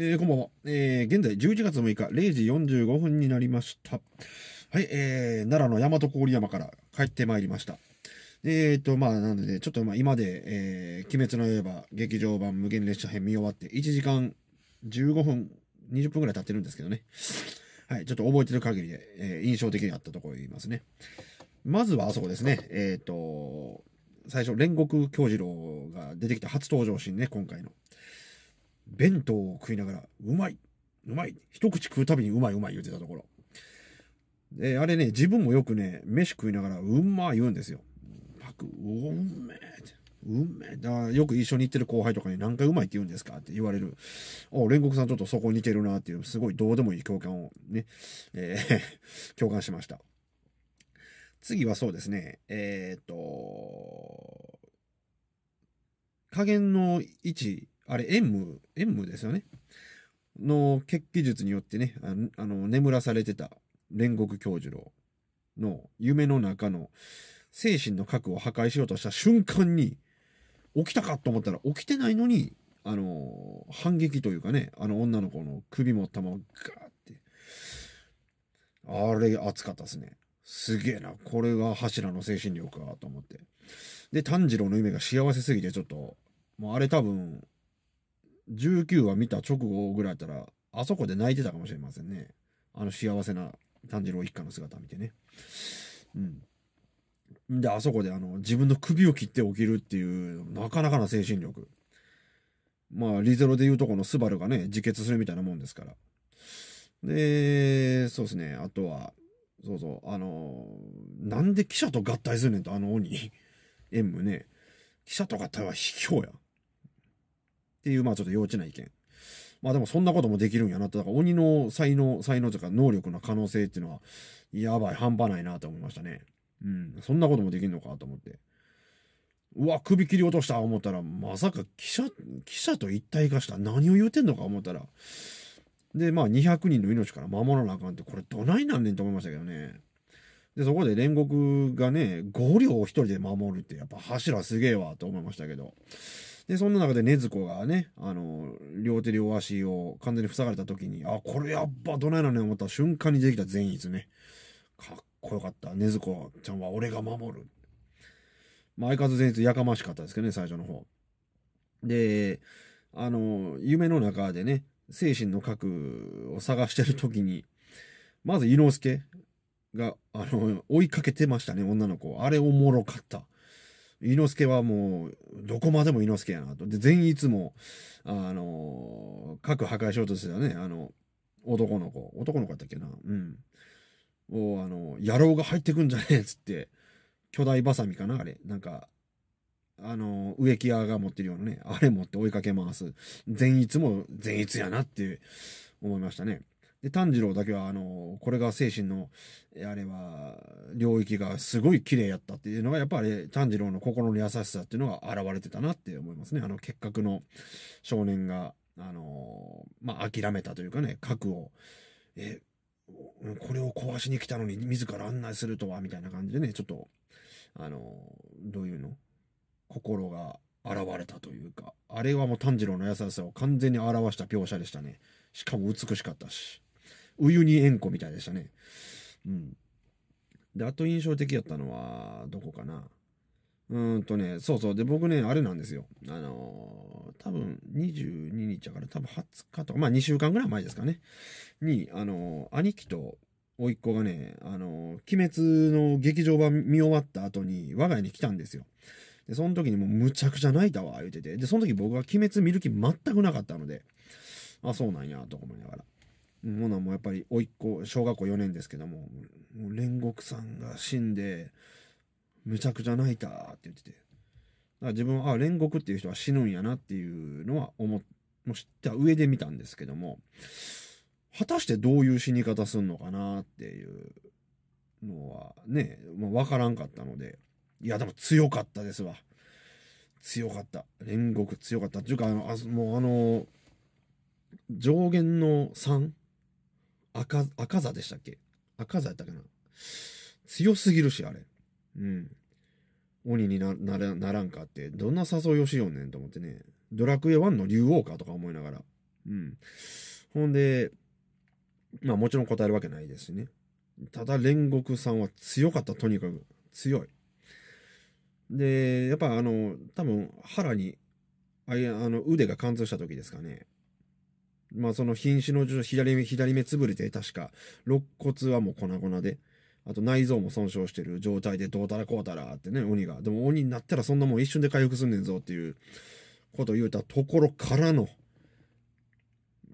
えー、こんばんは。えー、現在11月6日0時45分になりました。はい、えー、奈良の大和郡山から帰ってまいりました。えっ、ー、と、まあ、なので、ちょっとまあ今で、えー、鬼滅の刃劇場版無限列車編見終わって1時間15分、20分くらい経ってるんですけどね。はい、ちょっと覚えてる限りで、えー、印象的にあったところ言いますね。まずはあそこですね。えっ、ー、と、最初、煉獄京次郎が出てきた初登場シーンね、今回の。弁当を食いながら、うまい、うまい、一口食うたびにうまいうまい言うてたところ。えあれね、自分もよくね、飯食いながら、うまい言うんですよ。パク、うんめえって。うんめえ。だからよく一緒に行ってる後輩とかに何回うまいって言うんですかって言われる。お煉獄さんちょっとそこ似てるなっていう、すごいどうでもいい共感をね、えー、共感しました。次はそうですね、えー、っと、加減の位置あれ、エンム、エンムですよね。の血気術によってね、あの、眠らされてた煉獄教授郎の夢の中の精神の核を破壊しようとした瞬間に、起きたかと思ったら起きてないのに、あの、反撃というかね、あの女の子の首も頭をガーって。あれ、熱かったですね。すげえな。これが柱の精神力かと思って。で、炭治郎の夢が幸せすぎてちょっと、もうあれ多分、19話見た直後ぐらいだったら、あそこで泣いてたかもしれませんね。あの幸せな炭治郎一家の姿見てね。うん。で、あそこであの、自分の首を切って起きるっていう、なかなかな精神力。まあ、リゼロでいうとこのスバルがね、自決するみたいなもんですから。で、そうですね、あとは、そうそう、あのなんで記者と合体するねんと、あの鬼。縁ムね。記者と合体は卑怯や。っていう、まあちょっと幼稚な意見。まあでもそんなこともできるんやなと。だから鬼の才能、才能というか能力の可能性っていうのは、やばい、半端ないなと思いましたね。うん。そんなこともできるのかと思って。うわ、首切り落とした思ったら、まさか記者、記者と一体化した。何を言うてんのか思ったら。で、まあ200人の命から守らなあかんって、これどないなんねんと思いましたけどね。で、そこで煉獄がね、5両を1人で守るって、やっぱ柱すげえわと思いましたけど。で、そんな中で禰豆子がね、あの、両手両足を完全に塞がれた時に、あ、これやっぱどないなのよ思った瞬間にできた善逸ね。かっこよかった。禰豆子ちゃんは俺が守る。まあ、相変わらず善逸やかましかったですけどね、最初の方。で、あの、夢の中でね、精神の核を探してる時に、まず伊之助が、あの、追いかけてましたね、女の子。あれおもろかった。伊之助はもう、どこまでも伊之助やなと。で、善逸も、あの、各破壊しようとしてたね、あの、男の子。男の子やったっけな。うん。もう、あの、野郎が入ってくんじゃねえっつって、巨大バサミかなあれ。なんか、あの、植木屋が持ってるようなね、あれ持って追いかけ回す。善逸も善逸やなって思いましたね。で、炭治郎だけは、あの、これが精神の、あれは、領域がすごい綺麗やったっていうのが、やっぱり炭治郎の心の優しさっていうのが現れてたなって思いますね。あの、結核の少年が、あの、まあ、諦めたというかね、核を、え、これを壊しに来たのに自ら案内するとは、みたいな感じでね、ちょっと、あの、どういうの心が現れたというか、あれはもう炭治郎の優しさを完全に表した描写でしたね。しかも美しかったし。ウユニ塩湖みたいでしたね。うん。で、あと印象的やったのは、どこかな。うんとね、そうそう。で、僕ね、あれなんですよ。あのー、多分22日やから、多分20日とか、まあ2週間ぐらい前ですかね。に、あのー、兄貴と甥っ子がね、あのー、鬼滅の劇場版見終わった後に、我が家に来たんですよ。で、その時にもうむちゃくちゃ泣いたわ、言うてて。で、その時僕は鬼滅見る気全くなかったので、あ、そうなんや、と思いながら。ものもうやっぱり甥っ子小学校4年ですけどももう煉獄さんが死んでむちゃくちゃ泣いたって言っててだから自分はあ煉獄っていう人は死ぬんやなっていうのは思も知った上で見たんですけども果たしてどういう死に方すんのかなっていうのはね、まあ、分からんかったのでいやでも強かったですわ強かった煉獄強かったっていうかあのあもうあの上限の3赤、赤座でしたっけ赤座やったかな強すぎるし、あれ。うん。鬼になならならんかって、どんな誘いをしようねんと思ってね。ドラクエ1の竜王かとか思いながら。うん。ほんで、まあもちろん答えるわけないですしね。ただ煉獄さんは強かった、とにかく。強い。で、やっぱあの、多分腹に、ああの、腕が貫通した時ですかね。まあその瀕死の左目、左目つぶれて、確か、肋骨はもう粉々で、あと内臓も損傷してる状態でどうたらこうたらってね、鬼が。でも鬼になったらそんなもん一瞬で回復すんねんぞっていうことを言うたところからの、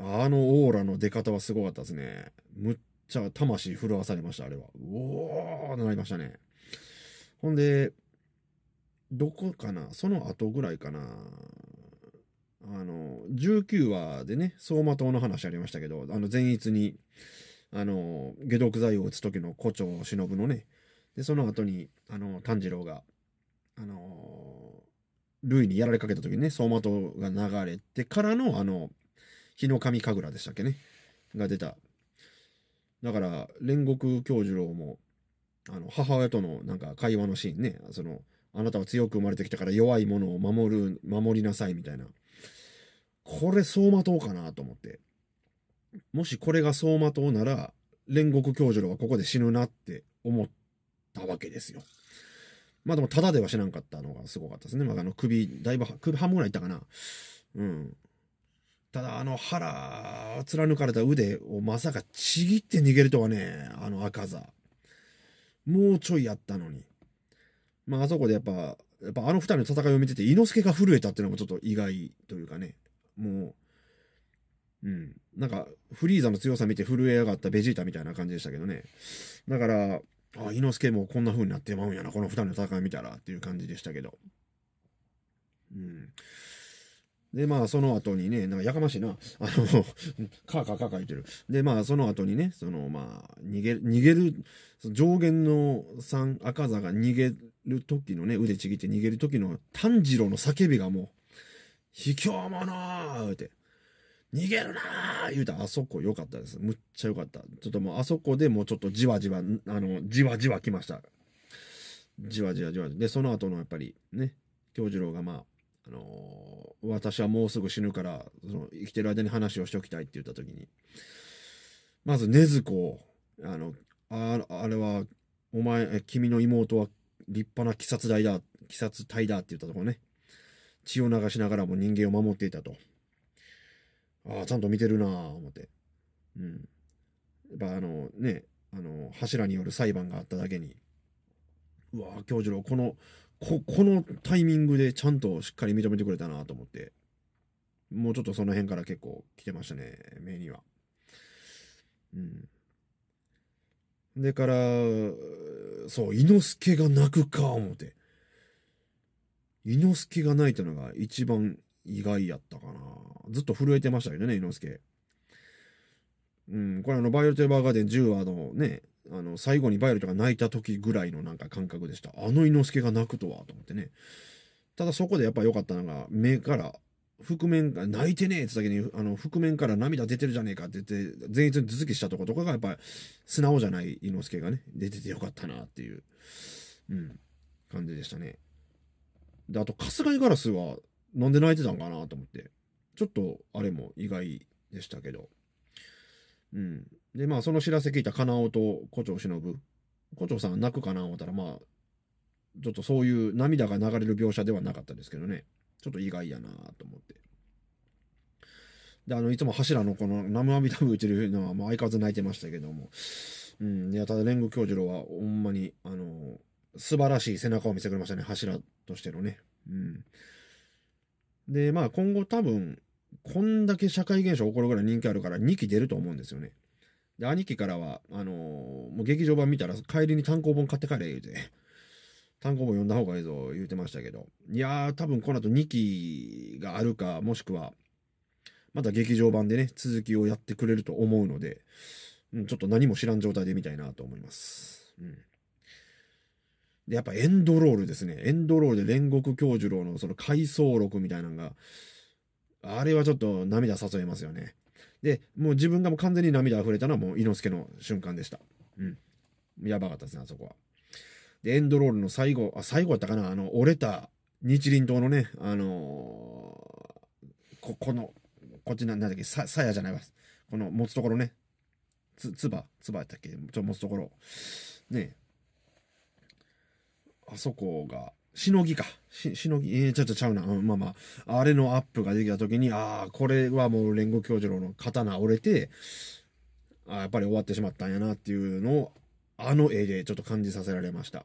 あのオーラの出方はすごかったですね。むっちゃ魂震わされました、あれは。うおーってなりましたね。ほんで、どこかなその後ぐらいかなあの、19話でね、相馬灯の話ありましたけど、あの、前逸に、あの、解毒剤を打つ時の胡蝶忍のね、で、その後に、あの、炭治郎が、あの、ルイにやられかけた時にね、相馬灯が流れてからの、あの、日の神神楽でしたっけね、が出た。だから、煉獄京次郎も、あの、母親とのなんか会話のシーンね、その、あなたは強く生まれてきたから弱いものを守る、守りなさいみたいな。これ走馬灯かなと思って。もしこれが走馬灯なら、煉獄教授らはここで死ぬなって思ったわけですよ。まあでも、ただでは死なんかったのがすごかったですね。まあ、あの首、だいぶ、首半分ぐらいいったかな。うん。ただ、あの腹貫かれた腕をまさかちぎって逃げるとはね、あの赤座。もうちょいやったのに。まあ、あそこでやっぱ、やっぱあの二人の戦いを見てて、猪之助が震えたっていうのもちょっと意外というかね。もう、うん。なんか、フリーザの強さ見て震え上がったベジータみたいな感じでしたけどね。だから、あ、猪之助もこんな風になってまうんやな、この二人の戦い見たらっていう感じでしたけど。うん。で、まあ、その後にね、なんかやかましいな。あの、カーカーカー書いてる。で、まあ、その後にね、その、まあ、逃げる、逃げる、上限の3赤座が逃げる時のね、腕ちぎって逃げる時の炭治郎の叫びがもう、卑怯者って、逃げるなー言うたあそこ良かったです。むっちゃ良かった。ちょっともうあそこでもうちょっとじわじわ、あの、じわじわ来ました。じわじわじわ。で、その後のやっぱりね、京次郎がまあ、あのー、私はもうすぐ死ぬから、その生きてる間に話をしておきたいって言った時に、まず禰豆子を、あの、ああれは、お前、君の妹は立派な鬼殺隊だ、鬼殺隊だって言ったところね。血を流しながらも人間を守っていたと。ああ、ちゃんと見てるなあ、思って。うん。やっぱあのね、あの、柱による裁判があっただけに、うわあ、京次郎、この、こ、このタイミングでちゃんとしっかり認めてくれたなと思って、もうちょっとその辺から結構来てましたね、目には。うん。でから、そう、猪之助が泣くか、思って。猪之助がないというのが一番意外やったかな。ずっと震えてましたけどね、猪之助。うん、これあの、バイオルト・エヴァーガーデン10話のね、あの、最後にバイオルトが泣いた時ぐらいのなんか感覚でした。あの猪之助が泣くとは、と思ってね。ただそこでやっぱ良かったのが、目から、覆面が、泣いてねえってだけに、あの、覆面から涙出てるじゃねえかって言って、前日に続きしたとことかがやっぱ、素直じゃない猪之助がね、出てて良かったなっていう、うん、感じでしたね。で、あと、春日井ガラスは、なんで泣いてたんかなと思って。ちょっと、あれも意外でしたけど。うん。で、まあ、その知らせ聞いた金尾と胡蝶忍。胡蝶さん泣くかな思ったら、まあ、ちょっとそういう涙が流れる描写ではなかったですけどね。ちょっと意外やなと思って。で、あの、いつも柱のこの、ナムアビタム打ちるのは、まあ、相変わらず泣いてましたけども。うん。いや、ただ、煉獄教授郎は、ほんまに、あのー素晴らしい背中を見せてくれましたね、柱としてのね。うん。で、まあ今後多分、こんだけ社会現象起こるぐらい人気あるから2期出ると思うんですよね。で、兄貴からは、あのー、もう劇場版見たら帰りに単行本買って帰れ言うて、単行本読んだ方がいいぞ言うてましたけど、いやー多分この後2期があるか、もしくは、また劇場版でね、続きをやってくれると思うので、うん、ちょっと何も知らん状態で見たいなと思います。うん。で、やっぱエンドロールですね。エンドロールで煉獄教授郎のその回想録みたいなのが、あれはちょっと涙誘えますよね。で、もう自分がもう完全に涙溢れたのはもう伊之助の瞬間でした。うん。やばかったですね、あそこは。で、エンドロールの最後、あ、最後やったかなあの、折れた日輪刀のね、あのー、こ、この、こっちな、んだっけ、さ、さやじゃないわ。この持つところね。つ、つば、つばやったっけちょ、持つところ。ねあそこが、しのぎか。し、しのぎ、えー、ちょっとちゃうな。うん、まあまあ。あれのアップができたときに、ああ、これはもう煉獄教授の刀折れて、あやっぱり終わってしまったんやなっていうのを、あの絵でちょっと感じさせられました。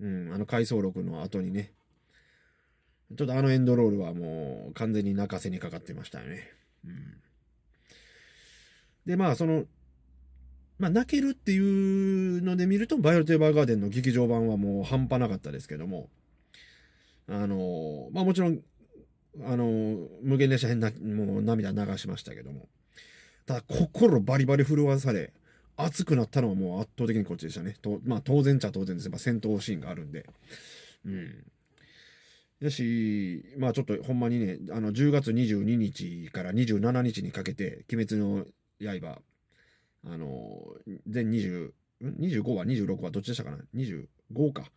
うん、あの回想録の後にね。ちょっとあのエンドロールはもう完全に泣かせにかかってましたよね。うん。で、まあ、そのまあ、泣けるっていうので見ると、バイオレット・エヴァーガーデンの劇場版はもう半端なかったですけども、あの、まあもちろん、あの、無限列車編な、もう涙流しましたけども、ただ心バリバリ震わされ、熱くなったのはもう圧倒的にこっちでしたね。とまあ当然っちゃ当然ですよ。まあ、戦闘シーンがあるんで。うん。だし、まあちょっとほんまにね、あの10月22日から27日にかけて、鬼滅の刃、あの、全20、25話、26話、どっちでしたかな ?25 か。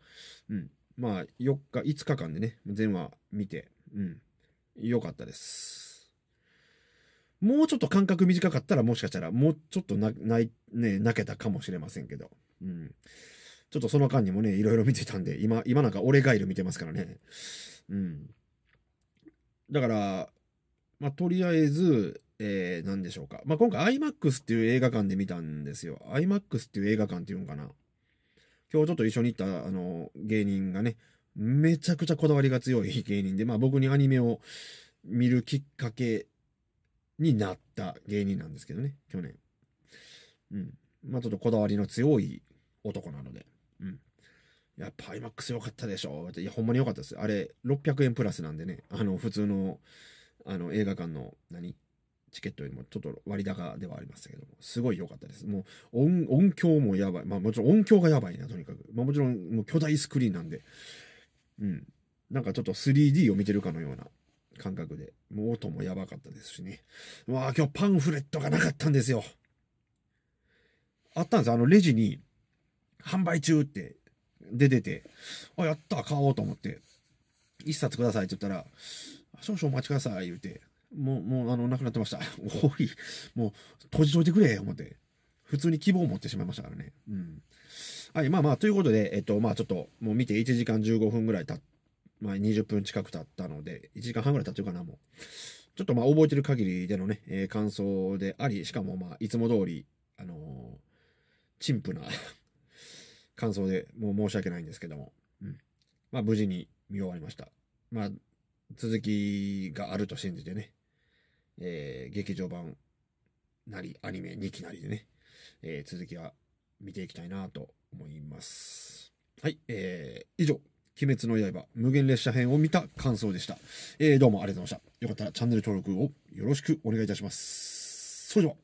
うん。まあ、4日、5日間でね、全話見て、うん。良かったです。もうちょっと間隔短かったら、もしかしたら、もうちょっとな、ない、ね、泣けたかもしれませんけど。うん。ちょっとその間にもね、いろいろ見てたんで、今、今なんか俺ガイル見てますからね。うん。だから、まあ、とりあえず、えー、何でしょうか。まあ、今回 IMAX っていう映画館で見たんですよ。IMAX っていう映画館っていうのかな。今日ちょっと一緒に行った、あの、芸人がね、めちゃくちゃこだわりが強い芸人で、まあ、僕にアニメを見るきっかけになった芸人なんですけどね、去年。うん。まあ、ちょっとこだわりの強い男なので。うん。やっぱ IMAX 良かったでしょ。いや、ほんまに良かったです。あれ、600円プラスなんでね、あの、普通の、あの、映画館の何、チケットよりもちょっと割高ではありましたけども、すごい良かったです。もう音音響もやばい。まあもちろん音響がやばいな、とにかく。まあもちろんもう巨大スクリーンなんで、うん。なんかちょっと 3D を見てるかのような感覚で、もう音もやばかったですしね。うわあ、今日パンフレットがなかったんですよ。あったんですよ。あのレジに、販売中って出てて、あ、やった、買おうと思って、1冊くださいって言ったら、少々お待ちください、言うて、もう、もう、あの、なくなってました。おい、もう、閉じといてくれ、思って。普通に希望を持ってしまいましたからね。うん。はい、まあまあ、ということで、えっと、まあちょっと、もう見て1時間15分ぐらい経っ、まあ20分近く経ったので、1時間半ぐらい経ってるかな、もう。ちょっとまあ覚えてる限りでのね、えー、感想であり、しかもまあ、いつも通り、あのー、陳腐な 感想でもう申し訳ないんですけども。うん。まあ無事に見終わりました。まあ、続きがあると信じてね、えー、劇場版なり、アニメ2期なりでね、えー、続きは見ていきたいなと思います。はい、えー、以上、鬼滅の刃無限列車編を見た感想でした。えー、どうもありがとうございました。よかったらチャンネル登録をよろしくお願いいたします。それでは。